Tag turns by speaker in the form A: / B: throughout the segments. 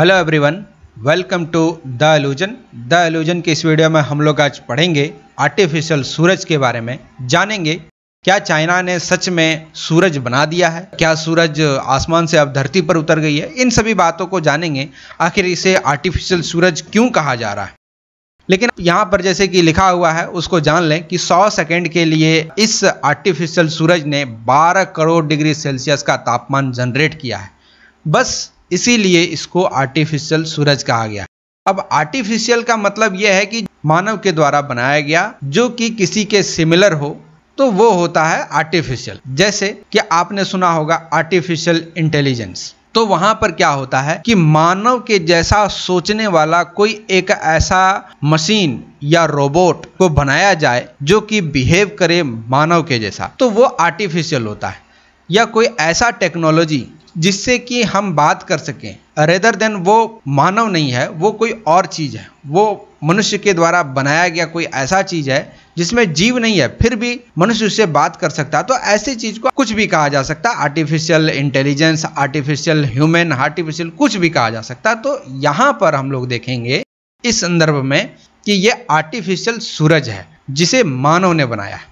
A: Hello everyone welcome to the illusion the illusion के इस video में हम लोग आज पढ़ेंगे आर्टिफिशियल सूरज के बारे में जानेंगे क्या चाइना ने सच में सूरज बना दिया है क्या सूरज आसमान से अब धरती पर उतर गई है इन सभी बातों को जानेंगे आखिर इसे आर्टिफिशियल सूरज क्यों कहा जा रहा है लेकिन यहाँ पर जैसे कि लिखा हुआ है उसको जान लें कि 100 सेकंड के लिए इस आर्टिफिशियल सूरज ने 12 करोड़ डिग्री सेल्सियस का तापमान जनरेट किया है बस इसीलिए इसको आर्टिफिशियल सूरज कहा गया अब आर्टिफिशियल का मतलब यह है कि मानव के द्वारा बनाया गया जो कि किसी के सिमिलर हो तो वो होता है आर्टिफिशियल जैसे कि आपने सुना होगा आर्टिफिशियल इंटेलिजेंस तो वहां पर क्या होता है कि मानव के जैसा सोचने वाला कोई एक ऐसा मशीन या रोबोट को बनाया जाए जो कि बिहेव करे मानव के जैसा तो वो आर्टिफिशियल होता है या कोई ऐसा टेक्नोलॉजी जिससे कि हम बात कर सकें रेदर देन वो मानव नहीं है वो कोई और चीज़ है वो मनुष्य के द्वारा बनाया गया कोई ऐसा चीज़ है जिसमें जीव नहीं है फिर भी मनुष्य उससे बात कर सकता है तो ऐसी चीज़ को कुछ भी कहा जा सकता है artificial intelligence artificial human artificial कुछ भी कहा जा सकता है तो यहाँ पर हम लोग देखेंगे इस संदर्भ में कि यह आर्टिफिशियल सूरज है जिसे मानव ने बनाया है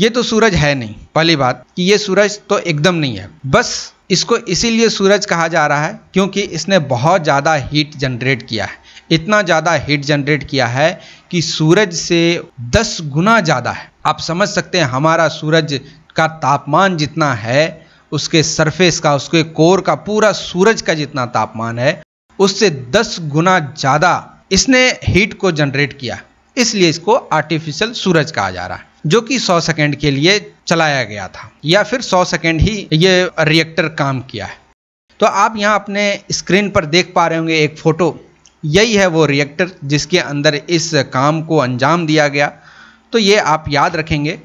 A: ये तो सूरज है नहीं पहली बात कि ये सूरज तो एकदम नहीं है बस इसको इसीलिए सूरज कहा जा रहा है क्योंकि इसने बहुत ज़्यादा हीट जनरेट किया है इतना ज़्यादा हीट जनरेट किया है कि सूरज से 10 गुना ज़्यादा है आप समझ सकते हैं हमारा सूरज का तापमान जितना है उसके सरफेस का उसके कोर का पूरा सूरज का जितना तापमान है उससे 10 गुना ज़्यादा इसने हीट को जनरेट किया इसलिए इसको आर्टिफिशियल सूरज कहा जा रहा है जो कि 100 सेकेंड के लिए चलाया गया था या फिर 100 सेकेंड ही ये रिएक्टर काम किया है तो आप यहाँ अपने स्क्रीन पर देख पा रहे होंगे एक फ़ोटो यही है वो रिएक्टर जिसके अंदर इस काम को अंजाम दिया गया तो ये आप याद रखेंगे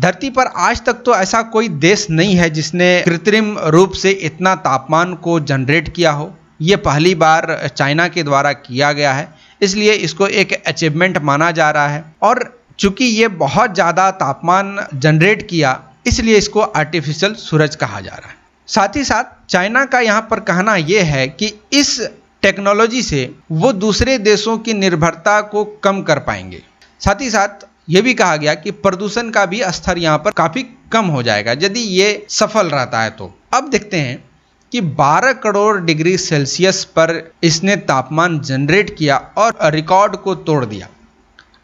A: धरती पर आज तक तो ऐसा कोई देश नहीं है जिसने कृत्रिम रूप से इतना तापमान को जनरेट किया हो ये पहली बार चाइना के द्वारा किया गया है इसलिए इसको एक अचीवमेंट माना जा रहा है और चूँकि ये बहुत ज़्यादा तापमान जनरेट किया इसलिए इसको आर्टिफिशियल सूरज कहा जा रहा है साथ ही साथ चाइना का यहाँ पर कहना यह है कि इस टेक्नोलॉजी से वो दूसरे देशों की निर्भरता को कम कर पाएंगे साथ ही साथ ये भी कहा गया कि प्रदूषण का भी स्तर यहाँ पर काफ़ी कम हो जाएगा यदि ये सफल रहता है तो अब देखते हैं कि 12 करोड़ डिग्री सेल्सियस पर इसने तापमान जनरेट किया और रिकॉर्ड को तोड़ दिया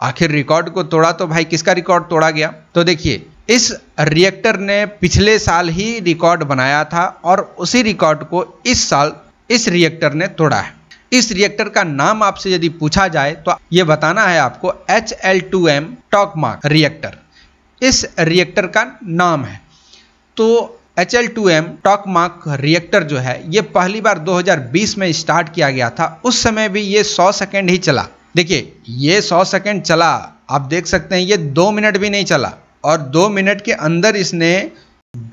A: आखिर रिकॉर्ड को तोड़ा तो भाई किसका रिकॉर्ड तोड़ा गया तो देखिए इस रिएक्टर ने पिछले साल ही रिकॉर्ड बनाया था और उसी रिकॉर्ड को इस साल इस रिएक्टर ने तोड़ा है इस रिएक्टर का नाम आपसे यदि पूछा जाए तो ये बताना है आपको H L two M tokamak reactor इस रिएक्टर का नाम है तो H L two M tokamak reactor जो है ये पहली बार 2020 में स्टार्ट किया गया था उस समय भी ये 100 सेकेंड ही चला देखिए ये सौ सेकेंड चला आप देख सकते हैं ये दो मिनट भी नहीं चला और दो मिनट के अंदर इसने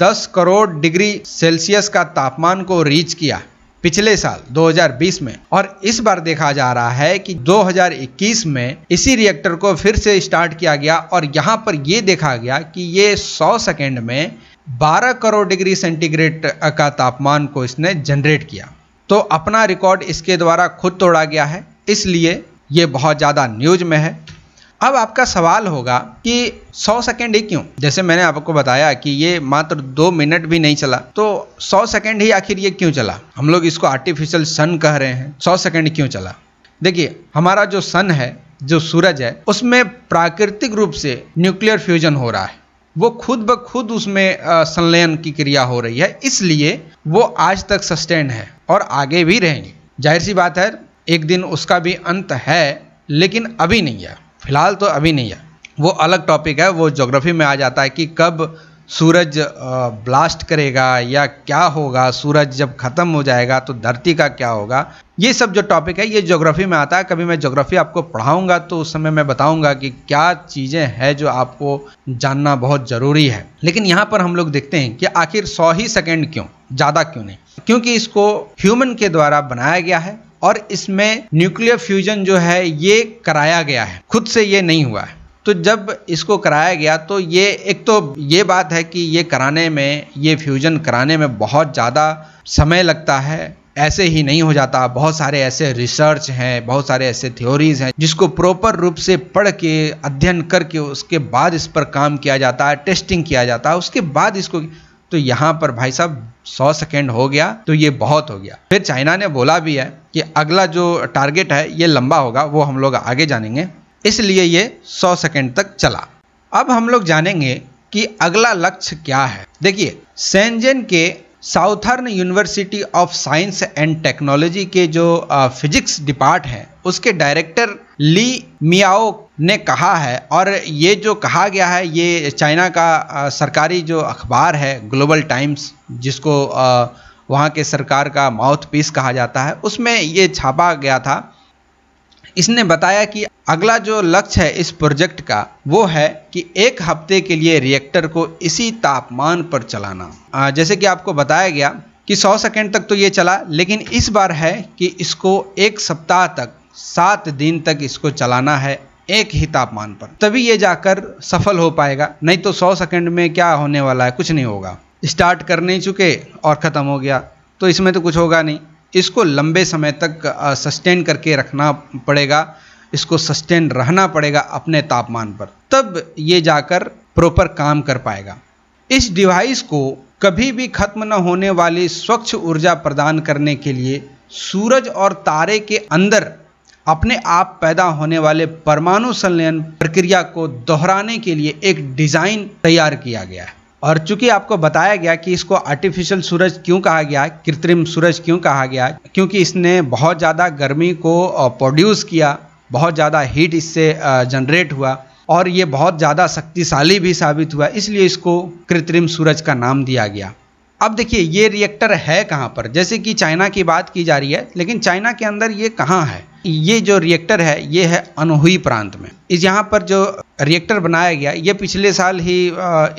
A: 10 करोड़ डिग्री सेल्सियस का तापमान को रीच किया पिछले साल 2020 में और इस बार देखा जा रहा है कि 2021 में इसी रिएक्टर को फिर से स्टार्ट किया गया और यहां पर यह देखा गया कि ये 100 सेकेंड में 12 करोड़ डिग्री सेंटीग्रेड का तापमान को इसने जनरेट किया तो अपना रिकॉर्ड इसके द्वारा खुद तोड़ा गया है इसलिए ये बहुत ज़्यादा न्यूज में है अब आपका सवाल होगा कि 100 सेकंड ही क्यों जैसे मैंने आपको बताया कि ये मात्र दो मिनट भी नहीं चला तो 100 सेकंड ही आखिर ये क्यों चला हम लोग इसको आर्टिफिशियल सन कह रहे हैं 100 सेकंड क्यों चला देखिए हमारा जो सन है जो सूरज है उसमें प्राकृतिक रूप से न्यूक्लियर फ्यूजन हो रहा है वो खुद ब खुद उसमें संलयन की क्रिया हो रही है इसलिए वो आज तक सस्टेन है और आगे भी रहेंगे जाहिर सी बात है एक दिन उसका भी अंत है लेकिन अभी नहीं है फिलहाल तो अभी नहीं है वो अलग टॉपिक है वो जोग्राफी में आ जाता है कि कब सूरज ब्लास्ट करेगा या क्या होगा सूरज जब ख़त्म हो जाएगा तो धरती का क्या होगा ये सब जो टॉपिक है ये ज्योग्राफी में आता है कभी मैं ज्योग्राफी आपको पढ़ाऊंगा तो उस समय मैं बताऊंगा कि क्या चीज़ें हैं जो आपको जानना बहुत ज़रूरी है लेकिन यहाँ पर हम लोग देखते हैं कि आखिर सौ ही सेकेंड क्यों ज़्यादा क्यों नहीं क्योंकि इसको ह्यूमन के द्वारा बनाया गया है और इसमें न्यूक्लियर फ्यूजन जो है ये कराया गया है खुद से ये नहीं हुआ है तो जब इसको कराया गया तो ये एक तो ये बात है कि ये कराने में ये फ्यूजन कराने में बहुत ज़्यादा समय लगता है ऐसे ही नहीं हो जाता बहुत सारे ऐसे रिसर्च हैं बहुत सारे ऐसे थ्योरीज हैं जिसको प्रॉपर रूप से पढ़ के अध्ययन करके उसके बाद इस पर काम किया जाता है टेस्टिंग किया जाता है उसके बाद इसको तो यहाँ पर भाई साहब सौ सेकेंड हो गया तो ये बहुत हो गया फिर चाइना ने बोला भी है कि अगला जो टारगेट है ये लंबा होगा वो हम लोग आगे जानेंगे इसलिए ये 100 सेकंड तक चला अब हम लोग जानेंगे कि अगला लक्ष्य क्या है देखिए सेंजेन के southern university of science and technology के जो फिजिक्स डिपार्ट है उसके डायरेक्टर ली मियाओ ने कहा है और ये जो कहा गया है ये चाइना का सरकारी जो अखबार है ग्लोबल टाइम्स जिसको वहाँ के सरकार का माउथ पीस कहा जाता है उसमें ये छापा गया था इसने बताया कि अगला जो लक्ष्य है इस प्रोजेक्ट का वो है कि एक हफ्ते के लिए रिएक्टर को इसी तापमान पर चलाना जैसे कि आपको बताया गया कि 100 सेकंड तक तो ये चला लेकिन इस बार है कि इसको एक सप्ताह तक सात दिन तक इसको चलाना है एक ही तापमान पर तभी ये जाकर सफल हो पाएगा नहीं तो 100 सेकंड में क्या होने वाला है कुछ नहीं होगा स्टार्ट कर नहीं चुके और ख़त्म हो गया तो इसमें तो कुछ होगा नहीं इसको लंबे समय तक सस्टेन करके रखना पड़ेगा इसको सस्टेन रहना पड़ेगा अपने तापमान पर तब ये जाकर प्रॉपर काम कर पाएगा इस डिवाइस को कभी भी खत्म न होने वाली स्वच्छ ऊर्जा प्रदान करने के लिए सूरज और तारे के अंदर अपने आप पैदा होने वाले परमाणु संलयन प्रक्रिया को दोहराने के लिए एक डिज़ाइन तैयार किया गया है और चूंकि आपको बताया गया कि इसको आर्टिफिशियल सूरज क्यों कहा गया कृत्रिम सूरज क्यों कहा गया क्योंकि इसने बहुत ज़्यादा गर्मी को प्रोड्यूस किया बहुत ज़्यादा हीट इससे जनरेट हुआ और ये बहुत ज़्यादा शक्तिशाली भी साबित हुआ इसलिए इसको कृत्रिम सूरज का नाम दिया गया अब देखिए ये रिएक्टर है कहाँ पर जैसे कि चाइना की बात की जा रही है लेकिन चाइना के अंदर ये कहाँ है ये जो रिएक्टर है ये है अनहुई प्रांत में इस यहाँ पर जो रिएक्टर बनाया गया ये पिछले साल ही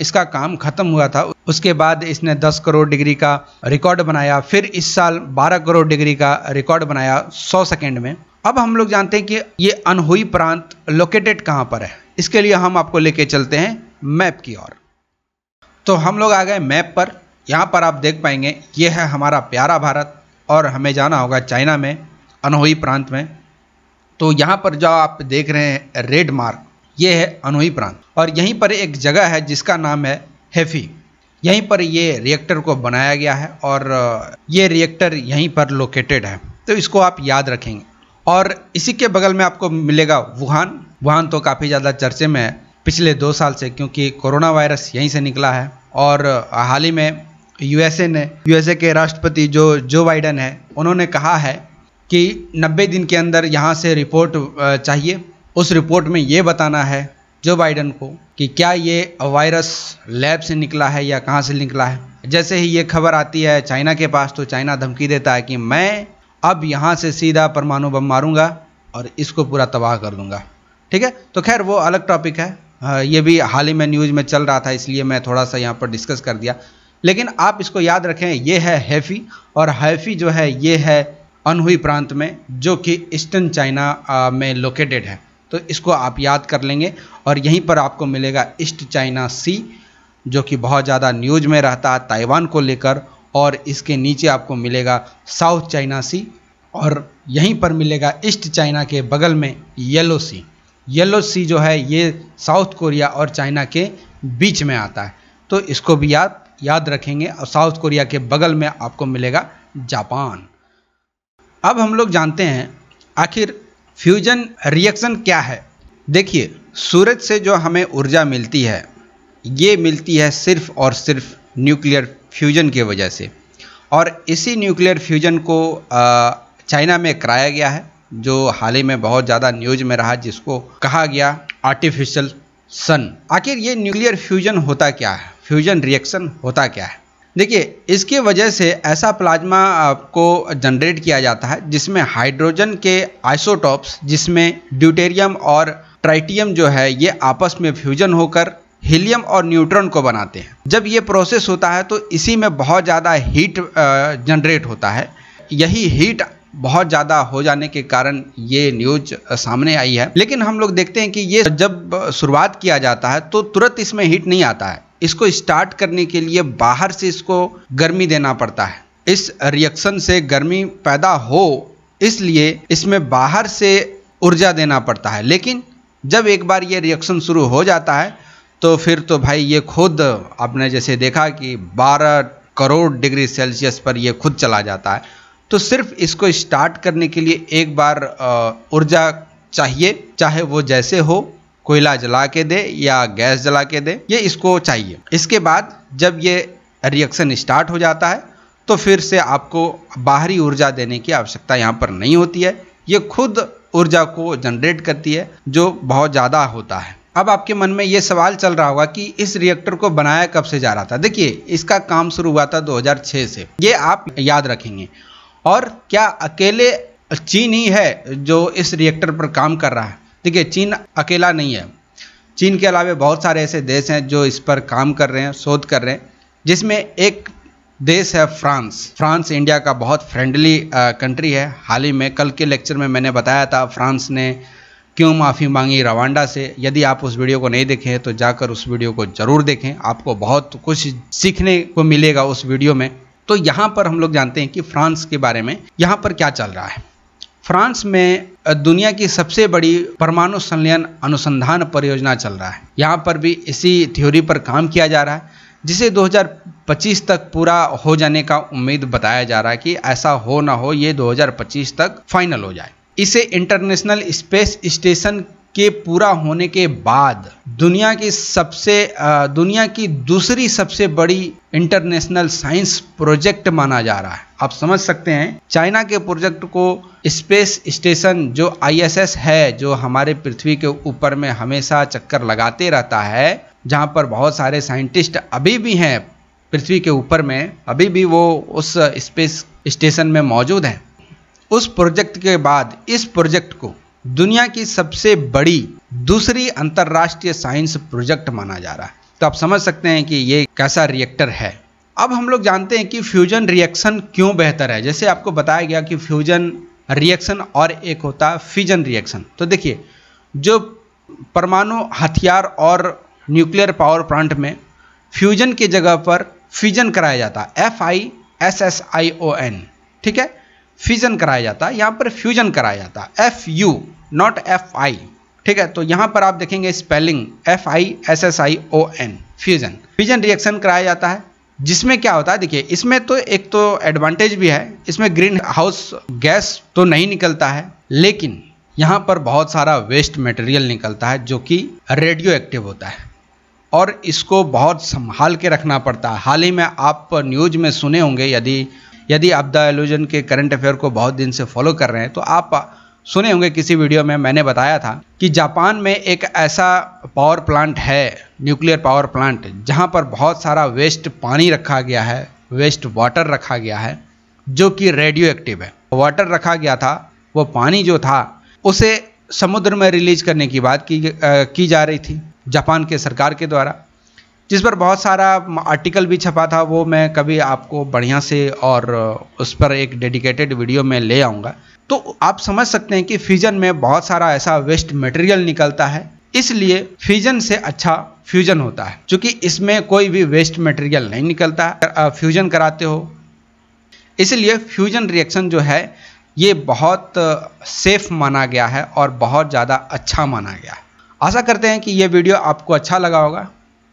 A: इसका काम ख़त्म हुआ था उसके बाद इसने 10 करोड़ डिग्री का रिकॉर्ड बनाया फिर इस साल 12 करोड़ डिग्री का रिकॉर्ड बनाया 100 सेकेंड में अब हम लोग जानते हैं कि ये अनहुई प्रांत लोकेटेड कहाँ पर है इसके लिए हम आपको लेके चलते हैं मैप की ओर तो हम लोग आ गए मैप पर यहाँ पर आप देख पाएंगे ये है हमारा प्यारा भारत और हमें जाना होगा चाइना में अनोही प्रांत में तो यहाँ पर जो आप देख रहे हैं रेड मार्क ये है अनोई प्रांत और यहीं पर एक जगह है जिसका नाम है हेफी यहीं पर ये रिएक्टर को बनाया गया है और ये रिएक्टर यहीं पर लोकेटेड है तो इसको आप याद रखेंगे और इसी के बगल में आपको मिलेगा वुहान वुहान तो काफ़ी ज़्यादा चर्चे में है पिछले दो साल से क्योंकि कोरोना वायरस यहीं से निकला है और हाल ही में यूएसए ने यूएसए के राष्ट्रपति जो जो बाइडन है उन्होंने कहा है कि 90 दिन के अंदर यहाँ से रिपोर्ट चाहिए उस रिपोर्ट में ये बताना है जो बाइडन को कि क्या ये वायरस लैब से निकला है या कहाँ से निकला है जैसे ही ये खबर आती है चाइना के पास तो चाइना धमकी देता है कि मैं अब यहाँ से सीधा परमाणु बम मारूंगा और इसको पूरा तबाह कर दूंगा ठीक है तो खैर वो अलग टॉपिक है ये भी हाल ही में न्यूज़ में चल रहा था इसलिए मैं थोड़ा सा यहाँ पर डिस्कस कर दिया लेकिन आप इसको याद रखें ये है हैफ़ी और हैफ़ी जो है ये है अनहुई प्रांत में जो कि ईस्टर्न चाइना में लोकेटेड है तो इसको आप याद कर लेंगे और यहीं पर आपको मिलेगा ईस्ट चाइना सी जो कि बहुत ज़्यादा न्यूज में रहता है ताइवान को लेकर और इसके नीचे आपको मिलेगा साउथ चाइना सी और यहीं पर मिलेगा ईस्ट चाइना के बगल में येलो सी येलो सी जो है ये साउथ कोरिया और चाइना के बीच में आता है तो इसको भी याद याद रखेंगे और साउथ कोरिया के बगल में आपको मिलेगा जापान अब हम लोग जानते हैं आखिर फ्यूजन रिएक्शन क्या है देखिए सूरज से जो हमें ऊर्जा मिलती है ये मिलती है सिर्फ और सिर्फ न्यूक्लियर फ्यूजन की वजह से और इसी न्यूक्लियर फ्यूजन को चाइना में कराया गया है जो हाल ही में बहुत ज़्यादा न्यूज में रहा जिसको कहा गया आर्टिफिशियल सन आखिर ये न्यूक्लियर फ्यूजन होता क्या है फ्यूजन रिएक्शन होता क्या है देखिए इसके वजह से ऐसा प्लाज्मा को जनरेट किया जाता है जिसमें हाइड्रोजन के आइसोटॉप्स जिसमें ड्यूटेरियम और ट्राइटियम जो है ये आपस में फ्यूजन होकर हीलियम और न्यूट्रॉन को बनाते हैं जब ये प्रोसेस होता है तो इसी में बहुत ज़्यादा हीट जनरेट होता है यही हीट बहुत ज़्यादा हो जाने के कारण ये न्यूज सामने आई है लेकिन हम लोग देखते हैं कि ये जब शुरुआत किया जाता है तो तुरंत इसमें हीट नहीं आता है इसको स्टार्ट करने के लिए बाहर से इसको गर्मी देना पड़ता है इस रिएक्शन से गर्मी पैदा हो इसलिए इसमें बाहर से ऊर्जा देना पड़ता है लेकिन जब एक बार ये रिएक्शन शुरू हो जाता है तो फिर तो भाई ये खुद आपने जैसे देखा कि 12 करोड़ डिग्री सेल्सियस पर ये खुद चला जाता है तो सिर्फ इसको स्टार्ट करने के लिए एक बार ऊर्जा चाहिए चाहे वो जैसे हो कोयला जला के दे या गैस जला के दे ये इसको चाहिए इसके बाद जब ये रिएक्शन स्टार्ट हो जाता है तो फिर से आपको बाहरी ऊर्जा देने की आवश्यकता यहाँ पर नहीं होती है ये खुद ऊर्जा को जनरेट करती है जो बहुत ज़्यादा होता है अब आपके मन में ये सवाल चल रहा होगा कि इस रिएक्टर को बनाया कब से जा रहा था देखिए इसका काम शुरू हुआ था 2006 से ये आप याद रखेंगे और क्या अकेले चीन ही है जो इस रिएक्टर पर काम कर रहा है देखिए चीन अकेला नहीं है चीन के अलावा बहुत सारे ऐसे देश हैं जो इस पर काम कर रहे हैं शोध कर रहे हैं जिसमें एक देश है फ्रांस फ्रांस इंडिया का बहुत फ्रेंडली कंट्री है हाल ही में कल के लेक्चर में मैंने बताया था फ्रांस ने क्यों माफ़ी मांगी रवांडा से यदि आप उस वीडियो को नहीं देखें तो जाकर उस वीडियो को ज़रूर देखें आपको बहुत कुछ सीखने को मिलेगा उस वीडियो में तो यहाँ पर हम लोग जानते हैं कि फ्रांस के बारे में यहाँ पर क्या चल रहा है फ्रांस में दुनिया की सबसे बड़ी परमाणु संलयन अनुसंधान परियोजना चल रहा है यहाँ पर भी इसी थ्योरी पर काम किया जा रहा है जिसे 2025 तक पूरा हो जाने का उम्मीद बताया जा रहा है कि ऐसा हो ना हो ये 2025 तक फाइनल हो जाए इसे इंटरनेशनल स्पेस स्टेशन के पूरा होने के बाद दुनिया की सबसे दुनिया की दूसरी सबसे बड़ी इंटरनेशनल साइंस प्रोजेक्ट माना जा रहा है आप समझ सकते हैं चाइना के प्रोजेक्ट को स्पेस स्टेशन जो आईएसएस है जो हमारे पृथ्वी के ऊपर में हमेशा चक्कर लगाते रहता है जहाँ पर बहुत सारे साइंटिस्ट अभी भी हैं पृथ्वी के ऊपर में अभी भी वो उस स्पेस स्टेशन में मौजूद हैं उस प्रोजेक्ट के बाद इस प्रोजेक्ट को दुनिया की सबसे बड़ी दूसरी अंतर्राष्ट्रीय साइंस प्रोजेक्ट माना जा रहा है तो आप समझ सकते हैं कि ये कैसा रिएक्टर है अब हम लोग जानते हैं कि फ्यूजन रिएक्शन क्यों बेहतर है जैसे आपको बताया गया कि फ्यूजन रिएक्शन और एक होता है फ्यूजन रिएक्शन तो देखिए जो परमाणु हथियार और न्यूक्लियर पावर प्लांट में फ्यूजन की जगह पर फ्यूजन कराया जाता है F I S S I O N ठीक है फ्यूजन कराया जाता है यहाँ पर फ्यूजन कराया जाता है F U not F I ठीक है तो यहाँ पर आप देखेंगे spelling F I S S I O N fusion fusion reaction कराया जाता है जिसमें क्या होता है देखिए इसमें तो एक तो एडवांटेज भी है इसमें ग्रीन हाउस गैस तो नहीं निकलता है लेकिन यहाँ पर बहुत सारा वेस्ट मटेरियल निकलता है जो कि रेडियो एक्टिव होता है और इसको बहुत संभाल के रखना पड़ता है हाल ही में आप न्यूज में सुने होंगे यदि यदि आप द एलोजन के करंट अफेयर को बहुत दिन से फॉलो कर रहे हैं तो आप सुने होंगे किसी वीडियो में मैंने बताया था कि जापान में एक ऐसा पावर प्लांट है न्यूक्लियर पावर प्लांट जहां पर बहुत सारा वेस्ट पानी रखा गया है वेस्ट वाटर रखा गया है जो कि रेडियो एक्टिव है वाटर रखा गया था वो पानी जो था उसे समुद्र में रिलीज करने की बात की आ, की जा रही थी जापान के सरकार के द्वारा जिस पर बहुत सारा आर्टिकल भी छपा था वो मैं कभी आपको बढ़िया से और उस पर एक डेडिकेटेड वीडियो में ले आऊँगा तो आप समझ सकते हैं कि फ्यूजन में बहुत सारा ऐसा वेस्ट मटेरियल निकलता है इसलिए फ्यूजन से अच्छा फ्यूजन होता है क्योंकि इसमें कोई भी वेस्ट मटेरियल नहीं निकलता फ्यूजन कराते हो इसलिए फ्यूजन रिएक्शन जो है ये बहुत सेफ माना गया है और बहुत ज़्यादा अच्छा माना गया है आशा करते हैं कि ये वीडियो आपको अच्छा लगा होगा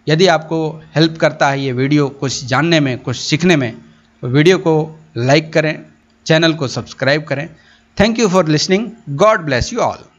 A: यदि आपको हेल्प करता है ये वीडियो कुछ जानने में कुछ सीखने में तो वीडियो को लाइक करें चैनल को सब्सक्राइब करें Thank you for listening. God bless you all.